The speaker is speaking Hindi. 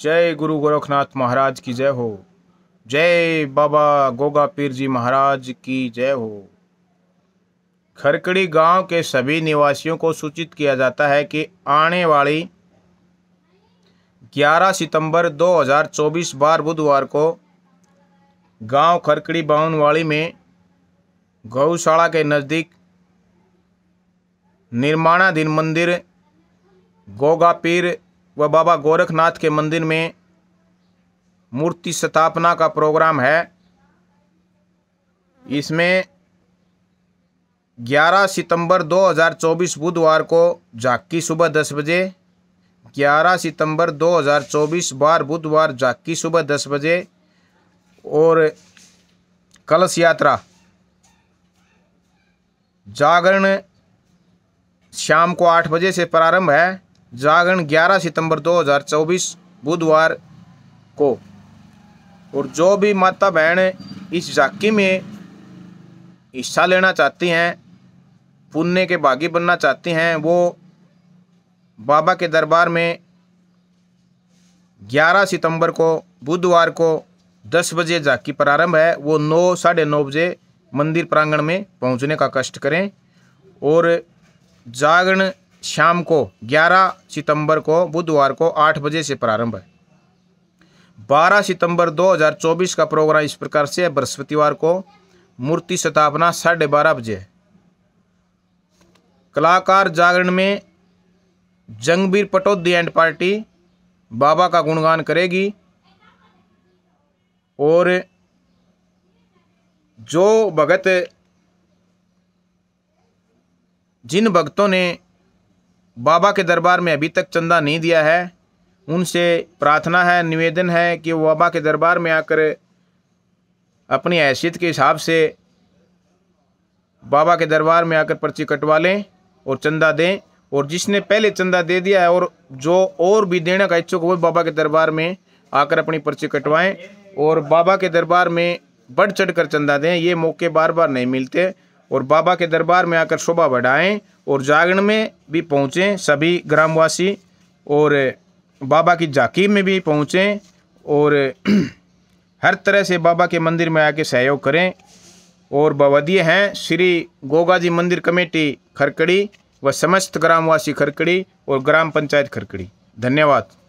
जय गुरु गोरखनाथ महाराज की जय हो जय बाबा गोगा पीर जी महाराज की जय हो खरकड़ी गांव के सभी निवासियों को सूचित किया जाता है कि आने वाली 11 सितंबर 2024 बार बुधवार को गांव खरकड़ी बावनवाड़ी में गौशाला के नज़दीक निर्माणाधीन मंदिर गोगापीर व बाबा गोरखनाथ के मंदिर में मूर्ति स्थापना का प्रोग्राम है इसमें 11 सितंबर 2024 बुधवार को जाकी सुबह दस बजे 11 सितंबर 2024 बार बुधवार जाकी सुबह दस बजे और कलश यात्रा जागरण शाम को आठ बजे से प्रारंभ है जागरण 11 सितंबर 2024 बुधवार को और जो भी माता बहन इस झाकी में हिस्सा लेना चाहती हैं पुण्य के भागी बनना चाहती हैं वो बाबा के दरबार में 11 सितंबर को बुधवार को 10 बजे झाकी प्रारंभ है वो नौ साढ़े नौ बजे मंदिर प्रांगण में पहुंचने का कष्ट करें और जागरण शाम को 11 सितंबर को बुधवार को 8 बजे से प्रारंभ है 12 सितंबर 2024 का प्रोग्राम इस प्रकार से है बृहस्पतिवार को मूर्ति स्थापना साढ़े बारह बजे कलाकार जागरण में जंगबीर पटौदी एंड पार्टी बाबा का गुणगान करेगी और जो भगत जिन भक्तों ने बाबा के दरबार में अभी तक चंदा नहीं दिया है उनसे प्रार्थना है निवेदन है कि वो बाबा के दरबार में आकर अपनी हैसियत के हिसाब से बाबा के दरबार में आकर पर्ची कटवा लें और चंदा दें और जिसने पहले चंदा दे दिया है और जो और भी देने का इच्छुक वो बाबा के दरबार में आकर अपनी पर्ची कटवाएं और बाबा के दरबार में बढ़ चढ़ कर चंदा दें ये मौके बार बार नहीं मिलते और बाबा के दरबार में आकर शोभा बढ़ाएं और जागरण में भी पहुँचें सभी ग्रामवासी और बाबा की झाकी में भी पहुँचें और हर तरह से बाबा के मंदिर में आके सहयोग करें और बवदीय हैं श्री गोगा जी मंदिर कमेटी खरकड़ी व समस्त ग्रामवासी खरकड़ी और ग्राम पंचायत खरकड़ी धन्यवाद